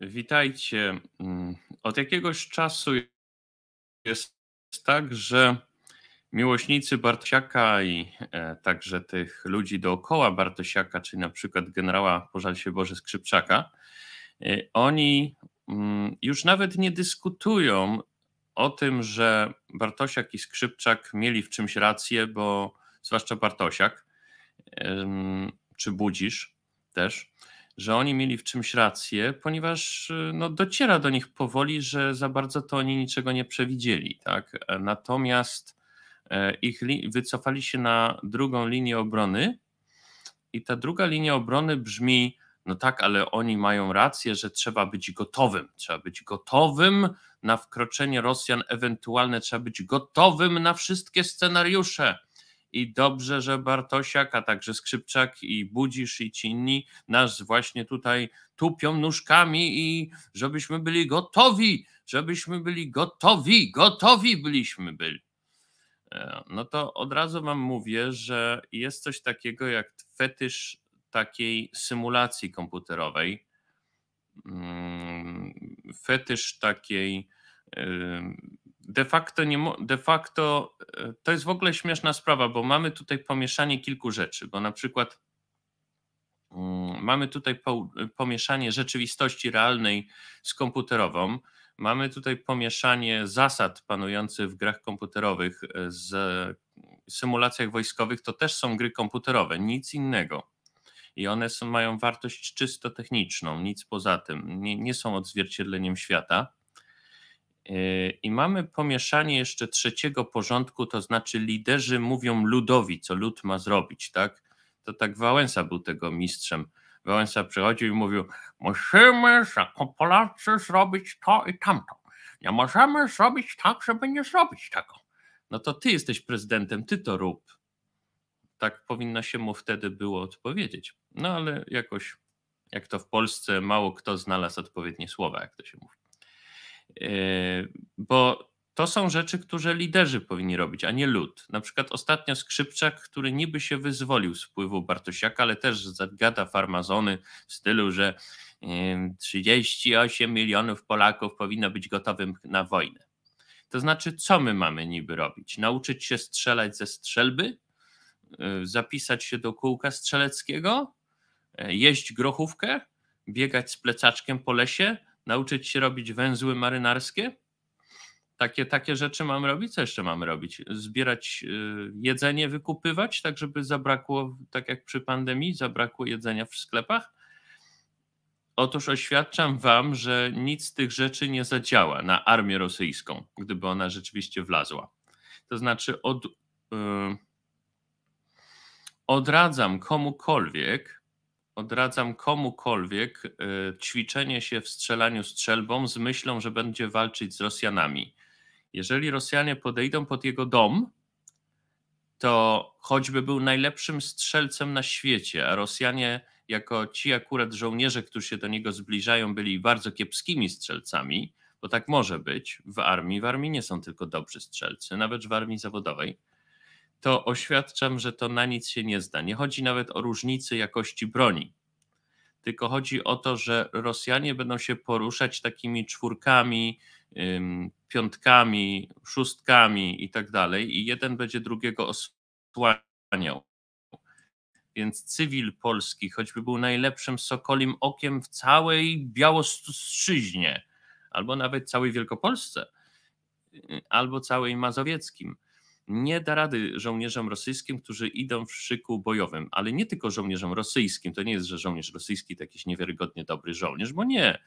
Witajcie. Mm, od jakiegoś czasu jest tak, że miłośnicy Bartosiaka i e, także tych ludzi dookoła Bartosiaka, czyli na przykład generała, pożal się Boże, Skrzypczaka, e, oni mm, już nawet nie dyskutują o tym, że Bartosiak i Skrzypczak mieli w czymś rację, bo zwłaszcza Bartosiak, czy Budzisz też, że oni mieli w czymś rację, ponieważ y, no, dociera do nich powoli, że za bardzo to oni niczego nie przewidzieli. Tak? Natomiast e, ich wycofali się na drugą linię obrony i ta druga linia obrony brzmi, no tak, ale oni mają rację, że trzeba być gotowym. Trzeba być gotowym na wkroczenie Rosjan ewentualne, trzeba być gotowym na wszystkie scenariusze i dobrze, że Bartosiak, a także Skrzypczak i Budzisz i ci inni nas właśnie tutaj tupią nóżkami i żebyśmy byli gotowi, żebyśmy byli gotowi, gotowi byliśmy byli. E, no to od razu wam mówię, że jest coś takiego jak fetysz takiej symulacji komputerowej, mm, fetysz takiej de facto, nie, de facto e, to jest w ogóle śmieszna sprawa, bo mamy tutaj pomieszanie kilku rzeczy, bo na przykład mm, mamy tutaj pomieszanie rzeczywistości realnej z komputerową, mamy tutaj pomieszanie zasad panujących w grach komputerowych e, z mm, symulacjach wojskowych, to też są gry komputerowe, nic innego. I one są, mają wartość czysto techniczną, nic poza tym. Nie, nie są odzwierciedleniem świata. Y, I mamy pomieszanie jeszcze trzeciego porządku, to znaczy liderzy mówią ludowi, co lud ma zrobić, tak? To tak Wałęsa był tego mistrzem. Wałęsa przychodził i mówił: Musimy jako Polacy zrobić to i tamto. Nie możemy zrobić tak, żeby nie zrobić tego. No to ty jesteś prezydentem, ty to rób. Tak powinno się mu wtedy było odpowiedzieć. No ale jakoś, jak to w Polsce, mało kto znalazł odpowiednie słowa, jak to się mówi. Yy, bo to są rzeczy, które liderzy powinni robić, a nie lud. Na przykład ostatnio Skrzypczak, który niby się wyzwolił z wpływu Bartosiaka, ale też zagada farmazony w stylu, że 38 milionów Polaków powinno być gotowym na wojnę. To znaczy, co my mamy niby robić? Nauczyć się strzelać ze strzelby? Yy, zapisać się do kółka strzeleckiego? Yy, jeść grochówkę? Biegać z plecaczkiem po lesie? nauczyć się robić węzły marynarskie? Takie, takie rzeczy mamy robić? Co jeszcze mamy robić? Zbierać y, jedzenie, wykupywać, tak żeby zabrakło, tak jak przy pandemii, zabrakło jedzenia w sklepach? Otóż oświadczam wam, że nic z tych rzeczy nie zadziała na armię rosyjską, gdyby ona rzeczywiście wlazła. To znaczy, od, yy, odradzam komukolwiek odradzam komukolwiek y, ćwiczenie się w strzelaniu strzelbą z myślą, że będzie walczyć z Rosjanami. Jeżeli Rosjanie podejdą pod jego dom, to choćby był najlepszym strzelcem na świecie, a Rosjanie, jako ci akurat żołnierze, którzy się do niego zbliżają, byli bardzo kiepskimi strzelcami, bo tak może być w armii. W armii nie są tylko dobrzy strzelcy, nawet w armii zawodowej to oświadczam, że to na nic się nie zda. Nie chodzi nawet o różnicy jakości broni, tylko chodzi o to, że Rosjanie będą się poruszać takimi czwórkami, piątkami, szóstkami i tak dalej, i jeden będzie drugiego osłaniał. Więc cywil polski, choćby był najlepszym sokolim okiem w całej Białostrzyźnie, albo nawet całej Wielkopolsce, y, albo całej Mazowieckim, nie da rady żołnierzom rosyjskim, którzy idą w szyku bojowym, ale nie tylko żołnierzom rosyjskim. To nie jest, że żołnierz rosyjski to jakiś niewiarygodnie dobry żołnierz, bo nie.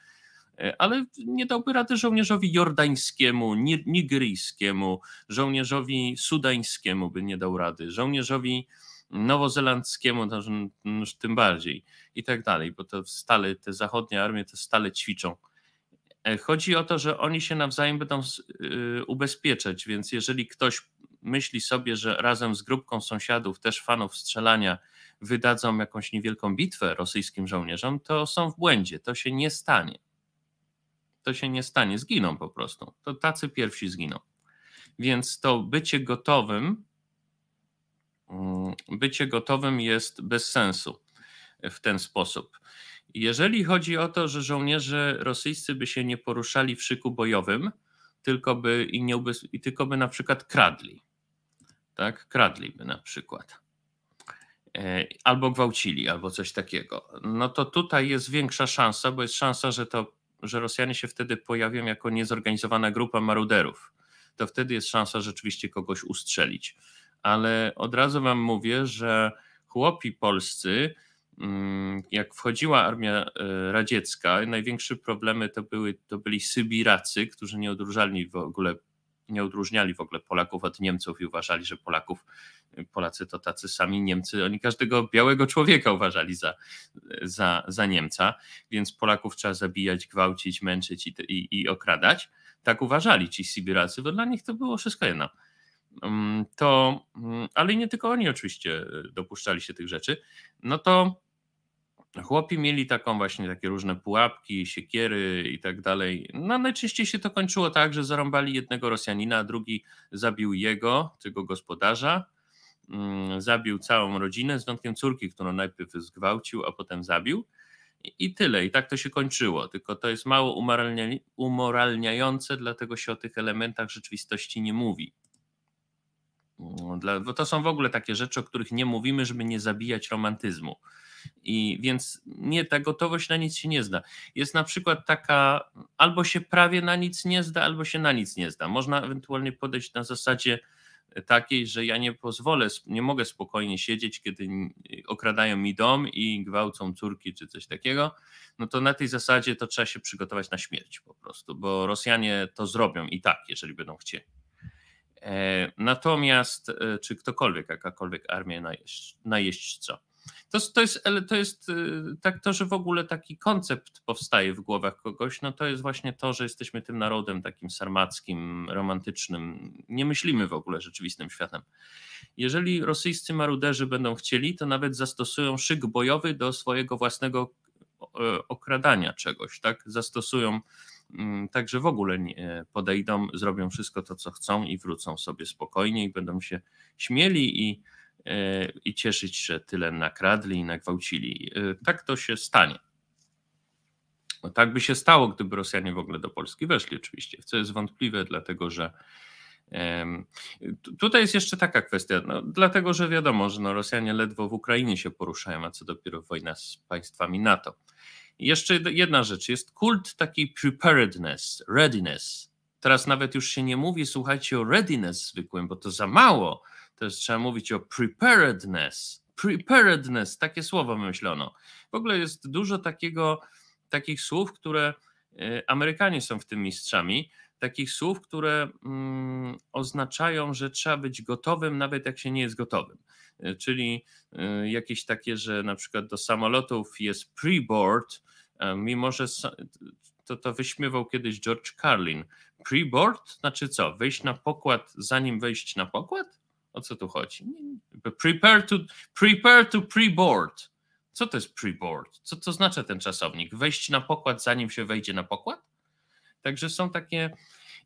E, ale nie dałby rady żołnierzowi jordańskiemu, nigeryjskiemu, żołnierzowi sudańskiemu by nie dał rady, żołnierzowi nowozelandzkiemu no, no, no, tym bardziej i tak dalej, bo to stale te zachodnie armie to stale ćwiczą. E, chodzi o to, że oni się nawzajem będą y, ubezpieczać, więc jeżeli ktoś myśli sobie, że razem z grupką sąsiadów, też fanów strzelania, wydadzą jakąś niewielką bitwę rosyjskim żołnierzom, to są w błędzie. To się nie stanie. To się nie stanie. Zginą po prostu. To tacy pierwsi zginą. Więc to bycie gotowym, mm, bycie gotowym jest bez sensu w ten sposób. Jeżeli chodzi o to, że żołnierze rosyjscy by się nie poruszali w szyku bojowym, tylko by i, nie, tylko by na przykład kradli, tak? Kradliby na przykład. E, albo gwałcili, albo coś takiego. No to tutaj jest większa szansa, bo jest szansa, że, to, że Rosjanie się wtedy pojawią jako niezorganizowana grupa maruderów. To wtedy jest szansa rzeczywiście kogoś ustrzelić. Ale od razu Wam mówię, że chłopi polscy, mm, jak wchodziła armia e, radziecka, największe problemy to, były, to byli Sybiracy, którzy nieodróżalni w ogóle nie odróżniali w ogóle Polaków od Niemców i uważali, że Polaków, Polacy to tacy sami Niemcy, oni każdego białego człowieka uważali za, za, za Niemca, więc Polaków trzeba zabijać, gwałcić, męczyć i, i, i okradać. Tak uważali ci Sibiracy, bo dla nich to było wszystko jedno. Mm, to, mm, ale nie tylko oni oczywiście dopuszczali się tych rzeczy, no to Chłopi mieli taką właśnie takie różne pułapki, siekiery i tak dalej. No najczęściej się to kończyło tak, że zarąbali jednego Rosjanina, a drugi zabił jego, tego gospodarza. Mm, zabił całą rodzinę z wyjątkiem córki, którą najpierw zgwałcił, a potem zabił. I tyle, i tak to się kończyło. Tylko to jest mało umoralnia, umoralniające, dlatego się o tych elementach rzeczywistości nie mówi. Mm, dla, bo to są w ogóle takie rzeczy, o których nie mówimy, żeby nie zabijać romantyzmu. I więc nie, ta gotowość na nic się nie zda. Jest na przykład taka, albo się prawie na nic nie zda, albo się na nic nie zda. Można ewentualnie podejść na zasadzie takiej, że ja nie pozwolę, nie mogę spokojnie siedzieć, kiedy okradają mi dom i gwałcą córki czy coś takiego, no to na tej zasadzie to trzeba się przygotować na śmierć po prostu, bo Rosjanie to zrobią i tak, jeżeli będą chcieli. E, natomiast, e, czy ktokolwiek, jakakolwiek armia najeść co to, to, jest, to jest y, tak to, że w ogóle taki koncept powstaje w głowach kogoś, no to jest właśnie to, że jesteśmy tym narodem takim sarmackim, romantycznym. Nie myślimy w ogóle rzeczywistym światem. Jeżeli rosyjscy maruderzy będą chcieli, to nawet zastosują szyk bojowy do swojego własnego e, okradania czegoś, tak? Zastosują mm, także w ogóle nie podejdą, zrobią wszystko to, co chcą i wrócą sobie spokojnie i będą się śmieli i E, i cieszyć się tyle nakradli i nagwałcili. E, tak to się stanie. No tak by się stało, gdyby Rosjanie w ogóle do Polski weszli, oczywiście, co jest wątpliwe, dlatego że Tutaj jest jeszcze taka kwestia, no, dlatego że wiadomo, że no, Rosjanie ledwo w Ukrainie się poruszają, a co dopiero wojna z państwami NATO. jeszcze jedna rzecz, jest kult takiej preparedness, readiness. Teraz nawet już się nie mówi, słuchajcie, o readiness zwykłym, bo to za mało też trzeba mówić o preparedness. Preparedness, takie słowo wymyślono. W ogóle jest dużo takiego, takich słów, które y, Amerykanie są w tym mistrzami, takich słów, które mm, oznaczają, że trzeba być gotowym, nawet jak się nie jest gotowym. Y, czyli y, jakieś takie, że na przykład do samolotów jest pre-board, mimo że to, to wyśmiewał kiedyś George Carlin. Pre-board znaczy co? Wejść na pokład, zanim wejść na pokład? O co tu chodzi? Prepare to, prepare to pre-board. Co to jest pre-board? Co to znaczy ten czasownik? Wejść na pokład, zanim się wejdzie na pokład? Także są takie.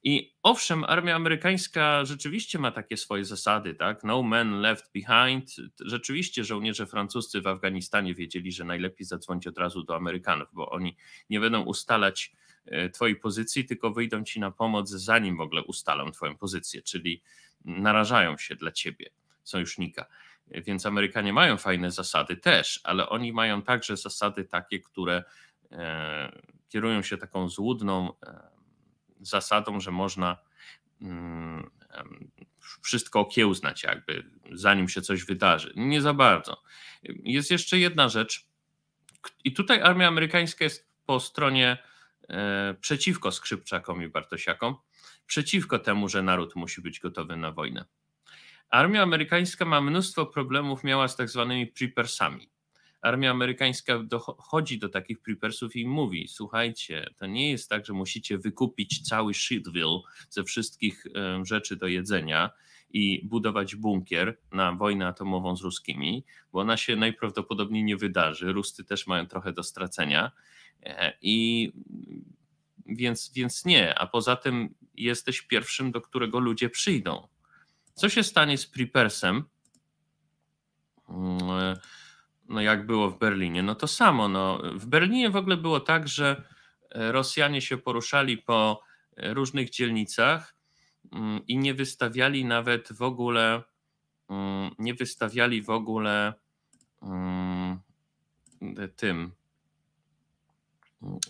I owszem, armia amerykańska rzeczywiście ma takie swoje zasady, tak? No man left behind. Rzeczywiście żołnierze francuscy w Afganistanie wiedzieli, że najlepiej zadzwonić od razu do Amerykanów, bo oni nie będą ustalać e, twojej pozycji, tylko wyjdą ci na pomoc, zanim w ogóle ustalą twoją pozycję. Czyli narażają się dla ciebie, sojusznika. Więc Amerykanie mają fajne zasady też, ale oni mają także zasady takie, które e, kierują się taką złudną e, zasadą, że można mm, wszystko okiełznać, jakby zanim się coś wydarzy. Nie za bardzo. Jest jeszcze jedna rzecz, i tutaj armia amerykańska jest po stronie e, przeciwko skrzypczakom i Bartosiakom przeciwko temu, że naród musi być gotowy na wojnę. Armia amerykańska ma mnóstwo problemów, miała z tak zwanymi prepersami. Armia amerykańska dochodzi do takich prepersów i mówi: Słuchajcie, to nie jest tak, że musicie wykupić cały Shitville ze wszystkich e, rzeczy do jedzenia i budować bunkier na wojnę atomową z Ruskimi, bo ona się najprawdopodobniej nie wydarzy. Rusty też mają trochę do stracenia. E, I więc, więc nie. A poza tym jesteś pierwszym, do którego ludzie przyjdą. Co się stanie z Prepersem? Mm, e, no jak było w Berlinie? No to samo. No, w Berlinie w ogóle było tak, że e, Rosjanie się poruszali po e, różnych dzielnicach mm, i nie wystawiali nawet w ogóle, mm, nie wystawiali w ogóle tym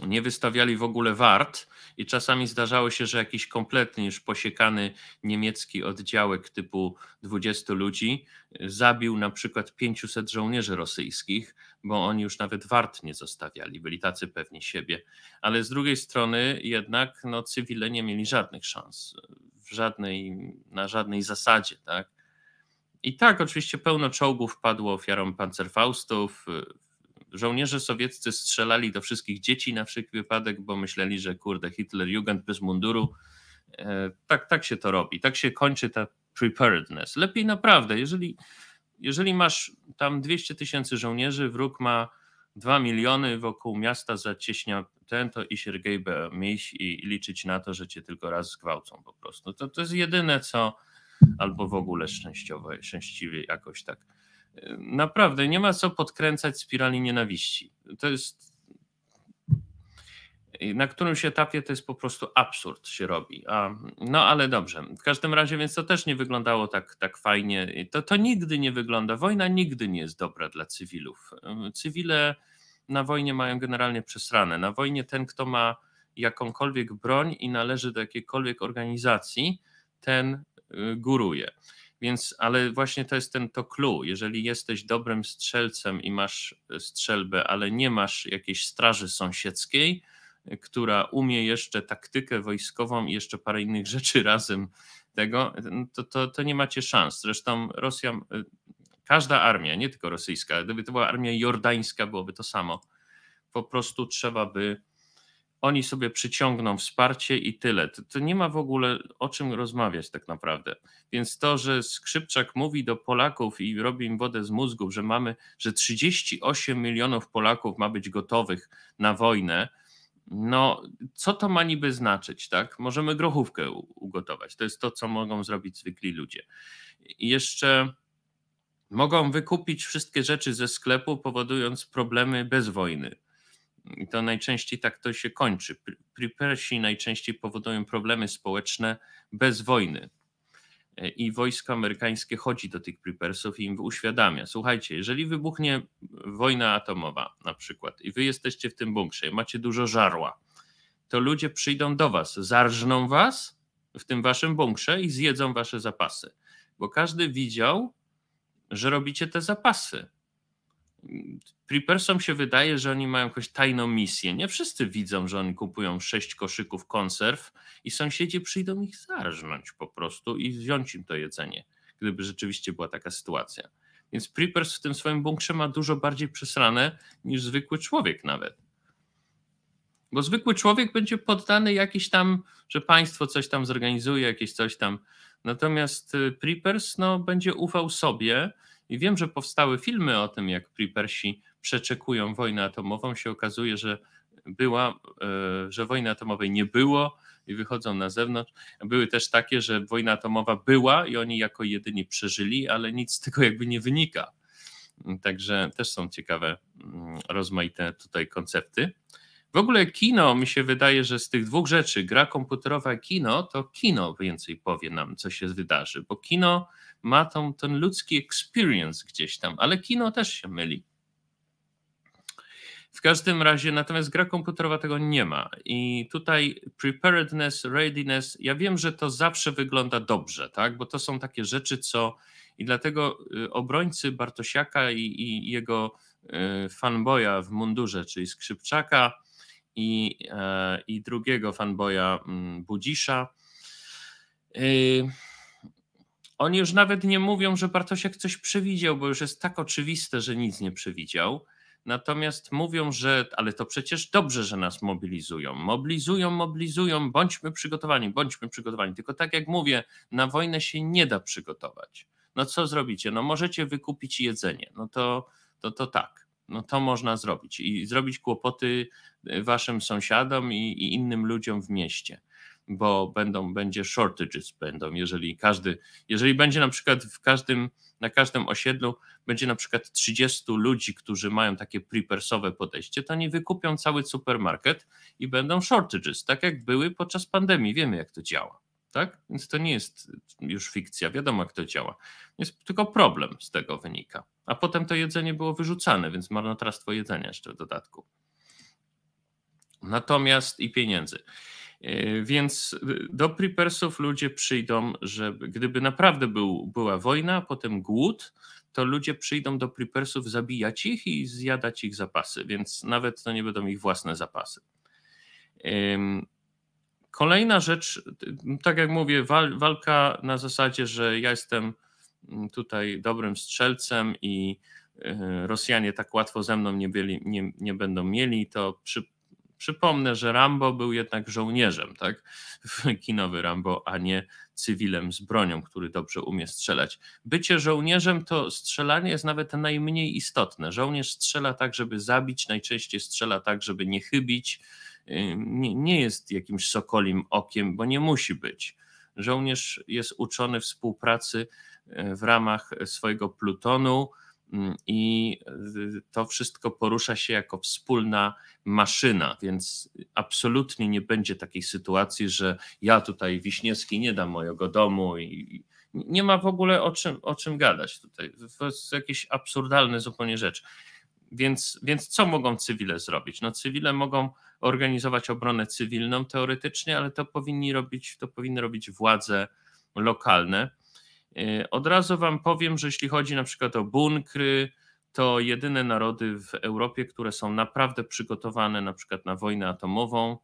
nie wystawiali w ogóle wart i czasami zdarzało się, że jakiś kompletny już posiekany niemiecki oddziałek typu 20 ludzi y, zabił na przykład 500 żołnierzy rosyjskich, bo oni już nawet wart nie zostawiali, byli tacy pewni siebie. Ale z drugiej strony jednak no, cywile nie mieli żadnych szans w żadnej, na żadnej zasadzie, tak? I tak, oczywiście pełno czołgów padło ofiarą pancerfaustów, y, Żołnierze sowieccy strzelali do wszystkich dzieci na wszelki wypadek, bo myśleli, że kurde, Hitler Jugend bez munduru. E, tak, tak się to robi. Tak się kończy ta preparedness. Lepiej naprawdę, jeżeli, jeżeli masz tam 200 tysięcy żołnierzy, wróg ma 2 miliony wokół miasta zacieśnia ten, to i Siergiej miś i liczyć na to, że cię tylko raz zgwałcą po prostu. To, to jest jedyne, co albo w ogóle szczęściowe, szczęśliwie jakoś tak Naprawdę, nie ma co podkręcać spirali nienawiści. To jest. Na którymś etapie to jest po prostu absurd się robi. A, no ale dobrze. W każdym razie, więc to też nie wyglądało tak, tak fajnie. To, to nigdy nie wygląda. Wojna nigdy nie jest dobra dla cywilów. Cywile na wojnie mają generalnie przesrane. Na wojnie ten, kto ma jakąkolwiek broń i należy do jakiejkolwiek organizacji, ten y, góruje. Więc, ale właśnie to jest ten to clue. Jeżeli jesteś dobrym strzelcem i masz e, strzelbę, ale nie masz jakiejś straży sąsiedzkiej, e, która umie jeszcze taktykę wojskową i jeszcze parę innych rzeczy razem tego, to, to, to nie macie szans. Zresztą Rosja, e, każda armia, nie tylko rosyjska, gdyby to była armia jordańska, byłoby to samo. Po prostu trzeba by oni sobie przyciągną wsparcie i tyle. To, to, nie ma w ogóle o czym rozmawiać tak naprawdę. Więc to, że Skrzypczak mówi do Polaków i robi im wodę z mózgów, że mamy, że 38 milionów Polaków ma być gotowych na wojnę, no co to ma niby znaczyć, tak? Możemy grochówkę ugotować. To jest to, co mogą zrobić zwykli ludzie. I jeszcze mogą wykupić wszystkie rzeczy ze sklepu, powodując problemy bez wojny i to najczęściej tak to się kończy. Prepersi najczęściej powodują problemy społeczne bez wojny. E, I wojsko amerykańskie chodzi do tych prepersów i im uświadamia: słuchajcie, jeżeli wybuchnie wojna atomowa, na przykład, i wy jesteście w tym bunkrze, macie dużo żarła, to ludzie przyjdą do was, zarżną was w tym waszym bunkrze i zjedzą wasze zapasy. Bo każdy widział, że robicie te zapasy Creepersom się wydaje, że oni mają jakąś tajną misję. Nie wszyscy widzą, że oni kupują sześć koszyków konserw i sąsiedzi przyjdą ich zarżnąć po prostu i wziąć im to jedzenie, gdyby rzeczywiście była taka sytuacja. Więc Preppers w tym swoim bunkrze ma dużo bardziej przesrane niż zwykły człowiek nawet. Bo zwykły człowiek będzie poddany jakiś tam, że państwo coś tam zorganizuje, jakieś coś tam. Natomiast Preppers y, no, będzie ufał sobie, i wiem, że powstały filmy o tym, jak Persi przeczekują wojnę atomową. Się okazuje, że była, e, że wojny atomowej nie było i wychodzą na zewnątrz. Były też takie, że wojna atomowa była i oni jako jedyni przeżyli, ale nic z tego jakby nie wynika. Także też są ciekawe, mm, rozmaite tutaj koncepty. W ogóle kino, mi się wydaje, że z tych dwóch rzeczy, gra komputerowa i kino, to kino więcej powie nam, co się wydarzy, bo kino ma tą, ten ludzki experience gdzieś tam, ale kino też się myli. W każdym razie, natomiast gra komputerowa tego nie ma. I tutaj preparedness, readiness, ja wiem, że to zawsze wygląda dobrze, tak? bo to są takie rzeczy, co. I dlatego y, obrońcy Bartosiaka i, i jego y, fanboya w mundurze, czyli skrzypczaka i, e, i drugiego fanboya mm, Budzisza. Y, oni już nawet nie mówią, że jak coś przewidział, bo już jest tak oczywiste, że nic nie przewidział. Natomiast mówią, że ale to przecież dobrze, że nas mobilizują. Mobilizują, mobilizują, bądźmy przygotowani, bądźmy przygotowani. Tylko tak jak mówię, na wojnę się nie da przygotować. No co zrobicie? No możecie wykupić jedzenie. No to, to, to tak. No to można zrobić i zrobić kłopoty waszym sąsiadom i, i innym ludziom w mieście bo będą, będzie shortages będą, jeżeli każdy, jeżeli będzie na przykład w każdym, na każdym osiedlu będzie na przykład 30 ludzi, którzy mają takie prepersowe podejście, to oni wykupią cały supermarket i będą shortages, tak jak były podczas pandemii, wiemy jak to działa, tak? Więc to nie jest już fikcja, wiadomo jak to działa. Jest tylko problem z tego wynika. A potem to jedzenie było wyrzucane, więc marnotrawstwo jedzenia jeszcze w dodatku. Natomiast i pieniędzy. E, więc y, do Preppersów ludzie przyjdą, że gdyby naprawdę był, była wojna, potem głód, to ludzie przyjdą do Preppersów zabijać ich i zjadać ich zapasy, więc nawet to nie będą ich własne zapasy. Kolejna rzecz, tak jak mówię, walka na zasadzie, że ja jestem tutaj dobrym strzelcem i e, Rosjanie tak łatwo ze mną nie, byli, nie, nie będą mieli, to przy, Przypomnę, że Rambo był jednak żołnierzem, tak? Kinowy Rambo, a nie cywilem z bronią, który dobrze umie strzelać. Bycie żołnierzem to strzelanie jest nawet najmniej istotne. Żołnierz strzela tak, żeby zabić, najczęściej strzela tak, żeby nie chybić. Nie, nie jest jakimś sokolim okiem, bo nie musi być. Żołnierz jest uczony współpracy e, w ramach swojego plutonu Mm, i y, y, to wszystko porusza się jako wspólna maszyna, więc absolutnie nie będzie takiej sytuacji, że ja tutaj Wiśniewski nie da mojego domu i nie ma w ogóle o czym, o czym gadać tutaj. To jest jakieś absurdalne zupełnie rzecz. Więc, więc co mogą cywile zrobić? No cywile mogą organizować obronę cywilną teoretycznie, ale to powinni robić, to powinny robić władze lokalne Y, od razu Wam powiem, że jeśli chodzi na przykład o bunkry, to jedyne narody w Europie, które są naprawdę przygotowane na przykład na wojnę atomową,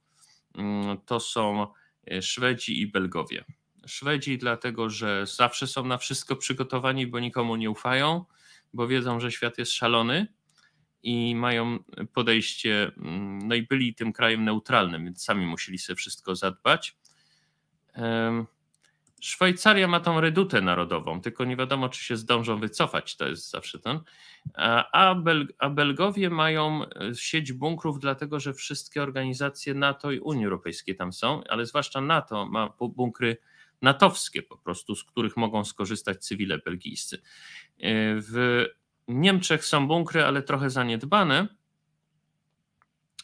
mm, to są y, Szwedzi i Belgowie. Szwedzi dlatego, że zawsze są na wszystko przygotowani, bo nikomu nie ufają, bo wiedzą, że świat jest szalony i mają podejście, mm, no i byli tym krajem neutralnym, więc sami musieli sobie wszystko zadbać. Szwajcaria ma tą redutę narodową, tylko nie wiadomo, czy się zdążą wycofać, to jest zawsze ten. E, a, a Belgowie mają e, sieć bunkrów, dlatego że wszystkie organizacje NATO i Unii Europejskiej tam są, ale zwłaszcza NATO ma bunkry natowskie po prostu, z których mogą skorzystać cywile belgijscy. E, w Niemczech są bunkry, ale trochę zaniedbane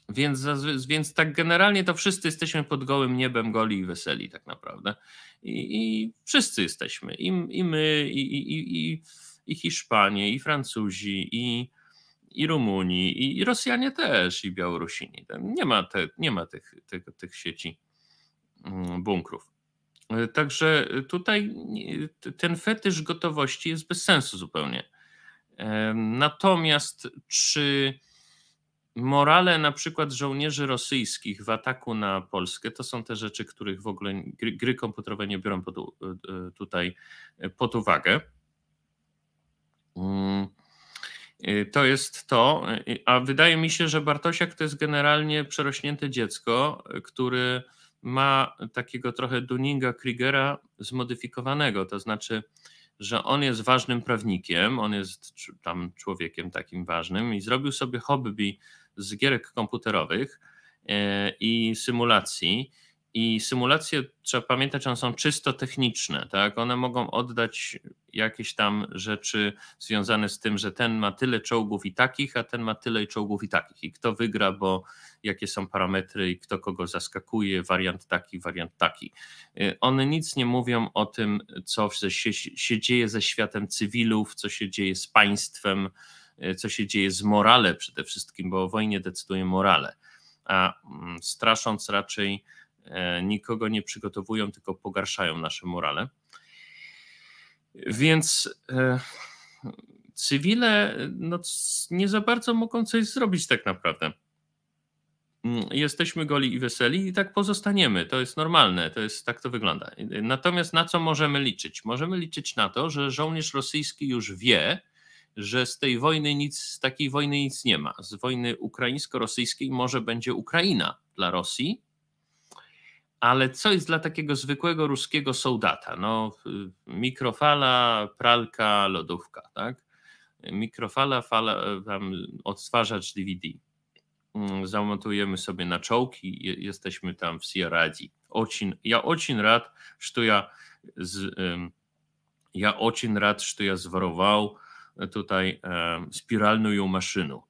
więc, więc tak generalnie to wszyscy jesteśmy pod gołym niebem goli i weseli tak naprawdę. I, i wszyscy jesteśmy. I, i my, i, i, i, Hiszpanie, i Francuzi, i, i Rumuni, i, Rosjanie też, i Białorusini. Nie ma, te, nie ma tych, tych, tych sieci mm, bunkrów. Także tutaj ten fetysz gotowości jest bez sensu zupełnie. Natomiast czy morale na przykład żołnierzy rosyjskich w ataku na Polskę to są te rzeczy, których w ogóle gry, gry komputerowe nie biorą pod, e, e, tutaj e, pod uwagę. Mm, to jest to, a wydaje mi się, że Bartosiak to jest generalnie przerośnięte dziecko, który ma takiego trochę Duninga Kriegera zmodyfikowanego, to znaczy, że on jest ważnym prawnikiem, on jest tam człowiekiem takim ważnym i zrobił sobie hobby z gierek komputerowych e, i symulacji. I symulacje, trzeba pamiętać, one są czysto techniczne, tak? One mogą oddać jakieś tam rzeczy związane z tym, że ten ma tyle czołgów i takich, a ten ma tyle czołgów i takich. I kto wygra, bo jakie są parametry i kto kogo zaskakuje, wariant taki, wariant taki. E, one nic nie mówią o tym, co się, się dzieje ze światem cywilów, co się dzieje z państwem, E, co się dzieje z morale przede wszystkim, bo o wojnie decyduje morale, a mm, strasząc raczej e, nikogo nie przygotowują, tylko pogarszają nasze morale. Więc e, cywile no, nie za bardzo mogą coś zrobić tak naprawdę. Mm, jesteśmy goli i weseli i tak pozostaniemy. To jest normalne, to jest tak to wygląda. Natomiast na co możemy liczyć? Możemy liczyć na to, że żołnierz rosyjski już wie, że z tej wojny nic, z takiej wojny nic nie ma. Z wojny ukraińsko-rosyjskiej może będzie Ukraina dla Rosji, ale co jest dla takiego zwykłego ruskiego soldata? No, mikrofala, pralka, lodówka, tak? Mikrofala, fala, tam odtwarzacz DVD. Mm, zamontujemy sobie na czołki, jesteśmy tam w Sieradzi. Ocin, ja ocin rad, że ja z, ja ocin rad, że ja zworował tutaj spiralną ją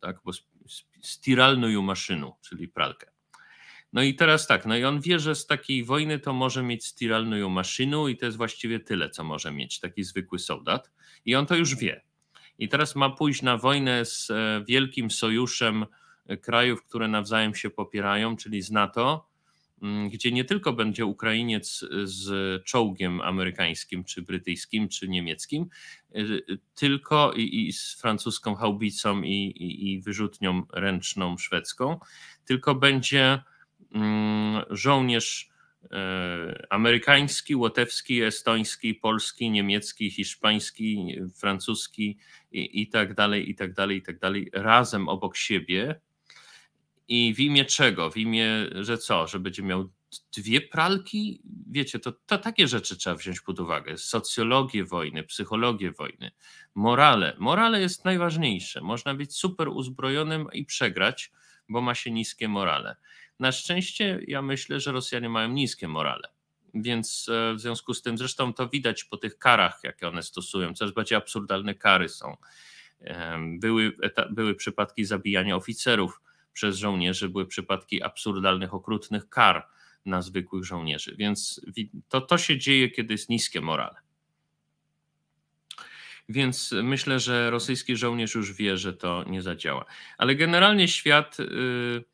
tak? bo spiralną ją czyli pralkę. No i teraz tak, no i on wie, że z takiej wojny to może mieć spiralną ją i to jest właściwie tyle, co może mieć taki zwykły soldat i on to już wie. I teraz ma pójść na wojnę z e, wielkim sojuszem e, krajów, które nawzajem się popierają, czyli z NATO, Mm, gdzie nie tylko będzie Ukrainiec z czołgiem amerykańskim, czy brytyjskim, czy niemieckim, y, tylko i, i z francuską haubicą i, i, i wyrzutnią ręczną szwedzką, tylko będzie mm, żołnierz e, amerykański, łotewski, estoński, polski, niemiecki, hiszpański, francuski i, i tak dalej, i tak dalej, i tak dalej, razem obok siebie i w imię czego? W imię, że co? Że będzie miał dwie pralki? Wiecie, to, to takie rzeczy trzeba wziąć pod uwagę. Socjologię wojny, psychologię wojny, morale. Morale jest najważniejsze. Można być super uzbrojonym i przegrać, bo ma się niskie morale. Na szczęście ja myślę, że Rosjanie mają niskie morale. Więc e, w związku z tym, zresztą to widać po tych karach, jakie one stosują, coraz bardziej absurdalne kary są. Były, były przypadki zabijania oficerów przez żołnierzy były przypadki absurdalnych, okrutnych kar na zwykłych żołnierzy. Więc to, to się dzieje, kiedy jest niskie morale. Więc myślę, że rosyjski żołnierz już wie, że to nie zadziała. Ale generalnie świat, y,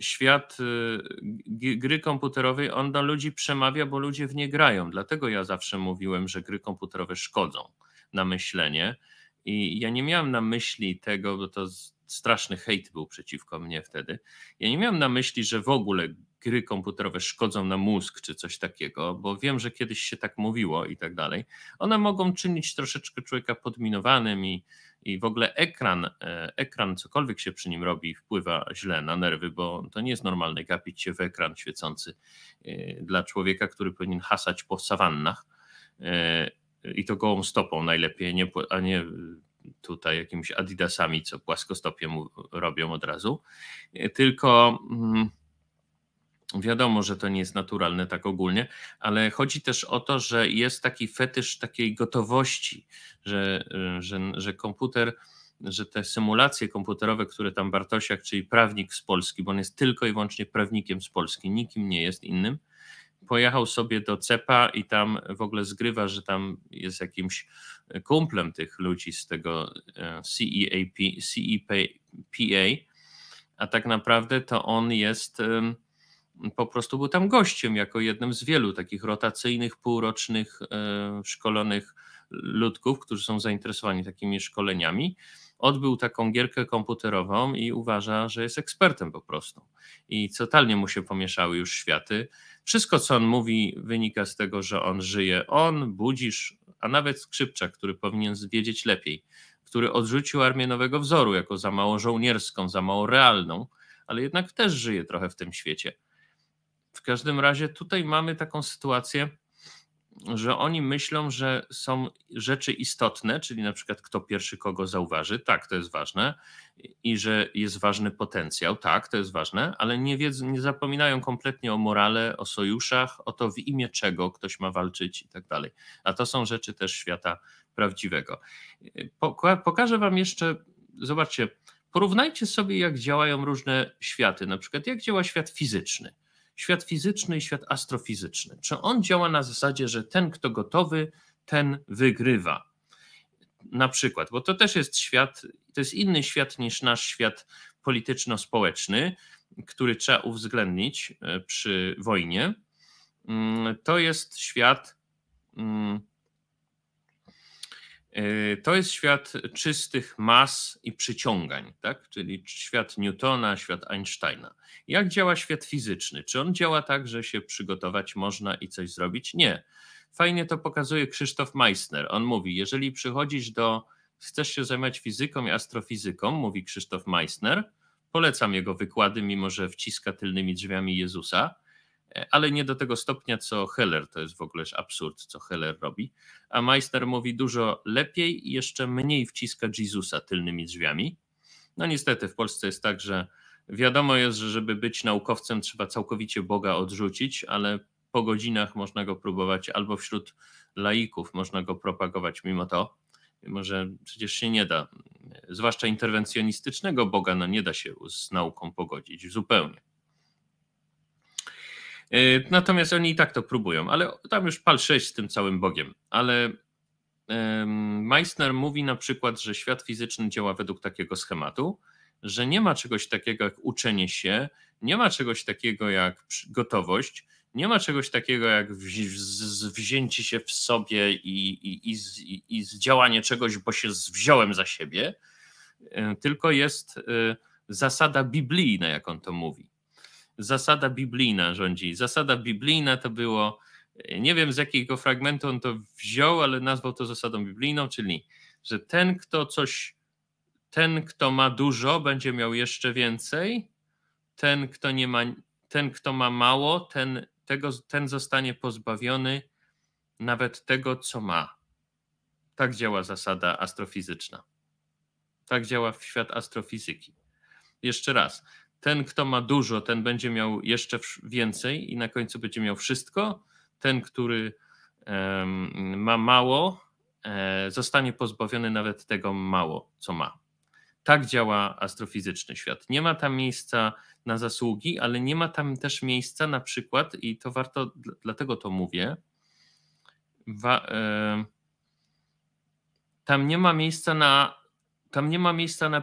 świat y, gry komputerowej, on do ludzi przemawia, bo ludzie w nie grają. Dlatego ja zawsze mówiłem, że gry komputerowe szkodzą na myślenie. I ja nie miałem na myśli tego, bo to straszny hejt był przeciwko mnie wtedy. Ja nie miałem na myśli, że w ogóle gry komputerowe szkodzą na mózg czy coś takiego, bo wiem, że kiedyś się tak mówiło i tak dalej. One mogą czynić troszeczkę człowieka podminowanym i, i w ogóle ekran, e, ekran, cokolwiek się przy nim robi, wpływa źle na nerwy, bo to nie jest normalne gapić się w ekran świecący e, dla człowieka, który powinien hasać po sawannach e, i to gołą stopą najlepiej, a nie tutaj jakimiś Adidasami, co płaskostopie mu robią od razu. Tylko mm, wiadomo, że to nie jest naturalne tak ogólnie, ale chodzi też o to, że jest taki fetysz takiej gotowości, że, że, że komputer że te symulacje komputerowe, które tam Bartosiak, czyli prawnik z Polski, bo on jest tylko i wyłącznie prawnikiem z Polski, nikim nie jest innym, pojechał sobie do Cepa i tam w ogóle zgrywa, że tam jest jakimś e, kumplem tych ludzi z tego e, CEAP, CEPA, a tak naprawdę to on jest po prostu był tam gościem, jako jednym z wielu takich rotacyjnych, półrocznych, e, szkolonych ludków, którzy są zainteresowani takimi szkoleniami odbył taką gierkę komputerową i uważa, że jest ekspertem po prostu. I totalnie mu się pomieszały już światy. Wszystko, co on mówi, wynika z tego, że on żyje. On, Budzisz, a nawet Skrzypczak, który powinien wiedzieć lepiej, który odrzucił Armię Nowego Wzoru jako za mało żołnierską, za mało realną, ale jednak też żyje trochę w tym świecie. W każdym razie tutaj mamy taką sytuację, że oni myślą, że są rzeczy istotne, czyli na przykład kto pierwszy kogo zauważy, tak, to jest ważne, i że jest ważny potencjał, tak, to jest ważne, ale nie, nie zapominają kompletnie o morale, o sojuszach, o to w imię czego ktoś ma walczyć i tak dalej. A to są rzeczy też świata prawdziwego. Pokażę Wam jeszcze, zobaczcie, porównajcie sobie, jak działają różne światy, na przykład jak działa świat fizyczny świat fizyczny i świat astrofizyczny. Czy on działa na zasadzie, że ten, kto gotowy, ten wygrywa? Na przykład, bo to też jest świat, to jest inny świat niż nasz świat polityczno-społeczny, który trzeba uwzględnić e, przy wojnie. Mm, to jest świat mm, Y, to jest świat czystych mas i przyciągań, tak? czyli świat Newtona, świat Einsteina. Jak działa świat fizyczny? Czy on działa tak, że się przygotować można i coś zrobić? Nie. Fajnie to pokazuje Krzysztof Meissner. On mówi: Jeżeli przychodzisz do, chcesz się zajmować fizyką i astrofizyką, mówi Krzysztof Meissner, polecam jego wykłady, mimo że wciska tylnymi drzwiami Jezusa ale nie do tego stopnia, co Heller. To jest w ogóle absurd, co Heller robi. A Meister mówi dużo lepiej i jeszcze mniej wciska Jezusa tylnymi drzwiami. No niestety w Polsce jest tak, że wiadomo jest, że żeby być naukowcem trzeba całkowicie Boga odrzucić, ale po godzinach można go próbować albo wśród laików można go propagować mimo to. Może przecież się nie da, zwłaszcza interwencjonistycznego Boga, no nie da się z nauką pogodzić zupełnie. E, natomiast oni i tak to próbują, ale tam już pal 6 z tym całym Bogiem. Ale Meissner mówi na przykład, że świat fizyczny działa według takiego schematu, że nie ma czegoś takiego jak uczenie się, nie ma czegoś takiego jak gotowość, nie ma czegoś takiego jak wzięcie się w sobie i, i, i, i, zdziałanie czegoś, bo się wziąłem za siebie, e, tylko jest e, zasada biblijna, jak on to mówi zasada biblijna rządzi. Zasada biblijna to było, nie wiem z jakiego fragmentu on to wziął, ale nazwał to zasadą biblijną, czyli że ten, kto coś, ten, kto ma dużo, będzie miał jeszcze więcej, ten, kto nie ma, ten, kto ma mało, ten, tego, ten zostanie pozbawiony nawet tego, co ma. Tak działa zasada astrofizyczna. Tak działa w świat astrofizyki. Jeszcze raz, ten, kto ma dużo, ten będzie miał jeszcze więcej i na końcu będzie miał wszystko. Ten, który ma mało, e, zostanie pozbawiony nawet tego mało, co ma. Tak działa astrofizyczny świat. Nie ma tam miejsca na zasługi, ale nie ma tam też miejsca na przykład, i to warto, dlatego to mówię, wa, e, tam nie ma miejsca na tam nie ma miejsca na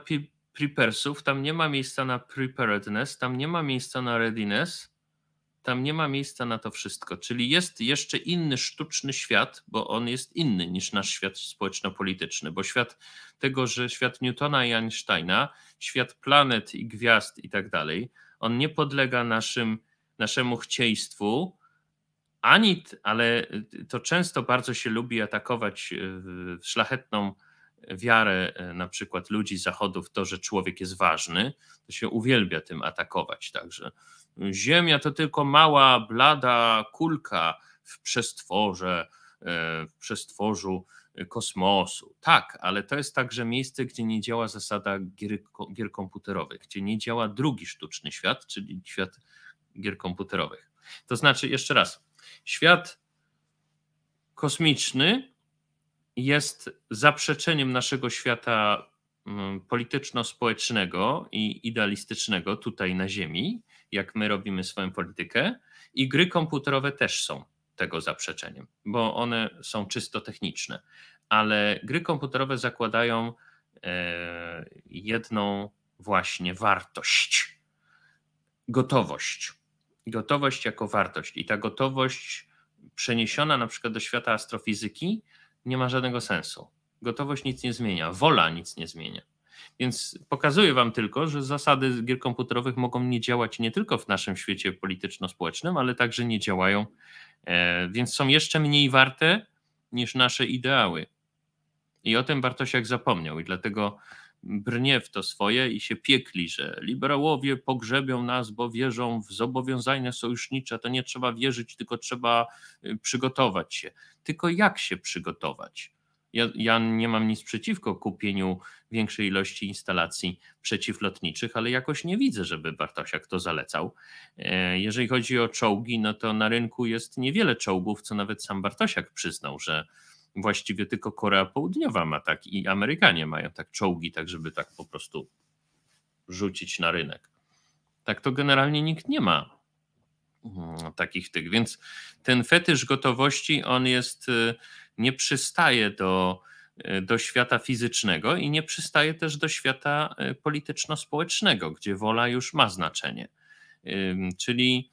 prepersów, tam nie ma miejsca na preparedness, tam nie ma miejsca na readiness, tam nie ma miejsca na to wszystko. Czyli jest jeszcze inny sztuczny świat, bo on jest inny niż nasz świat społeczno-polityczny, bo świat tego, że świat Newtona i Einsteina, świat planet i gwiazd i tak dalej, on nie podlega naszym, naszemu chciejstwu, ani, ale to często bardzo się lubi atakować e, szlachetną wiarę e, na przykład ludzi z Zachodu w to, że człowiek jest ważny, to się uwielbia tym atakować także. Ziemia to tylko mała, blada kulka w przestworze, e, w przestworzu e, kosmosu. Tak, ale to jest także miejsce, gdzie nie działa zasada gier, gier komputerowych, gdzie nie działa drugi sztuczny świat, czyli świat gier komputerowych. To znaczy, jeszcze raz, świat kosmiczny jest zaprzeczeniem naszego świata mm, polityczno-społecznego i idealistycznego tutaj na Ziemi, jak my robimy swoją politykę, i gry komputerowe też są tego zaprzeczeniem, bo one są czysto techniczne. Ale gry komputerowe zakładają e, jedną właśnie wartość gotowość. Gotowość jako wartość. I ta gotowość przeniesiona na przykład do świata astrofizyki nie ma żadnego sensu. Gotowość nic nie zmienia, wola nic nie zmienia. Więc pokazuję Wam tylko, że zasady gier komputerowych mogą nie działać nie tylko w naszym świecie polityczno-społecznym, ale także nie działają, e, więc są jeszcze mniej warte niż nasze ideały. I o tym Bartosiak zapomniał, i dlatego brnie w to swoje i się piekli, że liberałowie pogrzebią nas, bo wierzą w zobowiązania sojusznicze, to nie trzeba wierzyć, tylko trzeba y, przygotować się. Tylko jak się przygotować? Ja, ja, nie mam nic przeciwko kupieniu większej ilości instalacji przeciwlotniczych, ale jakoś nie widzę, żeby Bartosiak to zalecał. E, jeżeli chodzi o czołgi, no to na rynku jest niewiele czołgów, co nawet sam Bartosiak przyznał, że właściwie tylko Korea Południowa ma tak i Amerykanie mają tak czołgi, tak żeby tak po prostu rzucić na rynek. Tak to generalnie nikt nie ma mm, takich tych, więc ten fetysz gotowości on jest, y, nie przystaje do, y, do świata fizycznego i nie przystaje też do świata y, polityczno-społecznego, gdzie wola już ma znaczenie. Czyli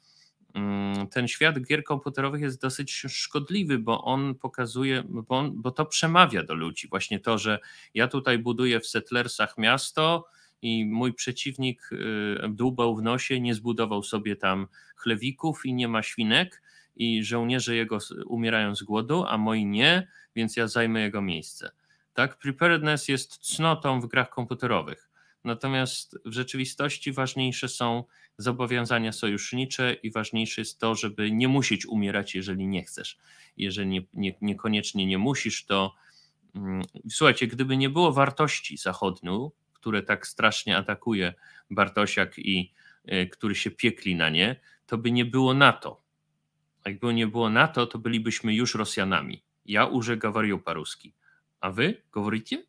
Mm, ten świat gier komputerowych jest dosyć szkodliwy, bo on pokazuje, bo, on, bo to przemawia do ludzi. Właśnie to, że ja tutaj buduję w Settlersach miasto i mój przeciwnik y, dłubał w nosie, nie zbudował sobie tam chlewików i nie ma świnek i żołnierze jego umierają z głodu, a moi nie, więc ja zajmę jego miejsce. Tak, preparedness jest cnotą w grach komputerowych. Natomiast w rzeczywistości ważniejsze są zobowiązania sojusznicze i ważniejsze jest to, żeby nie musieć umierać, jeżeli nie chcesz. Jeżeli nie, nie, niekoniecznie nie musisz, to mm, słuchajcie, gdyby nie było wartości zachodniu, które tak strasznie atakuje Bartosiak i y, który się piekli na nie, to by nie było NATO. Jakby nie było NATO, to bylibyśmy już Rosjanami. Ja użę gawariu paruski. A wy? Goworicie?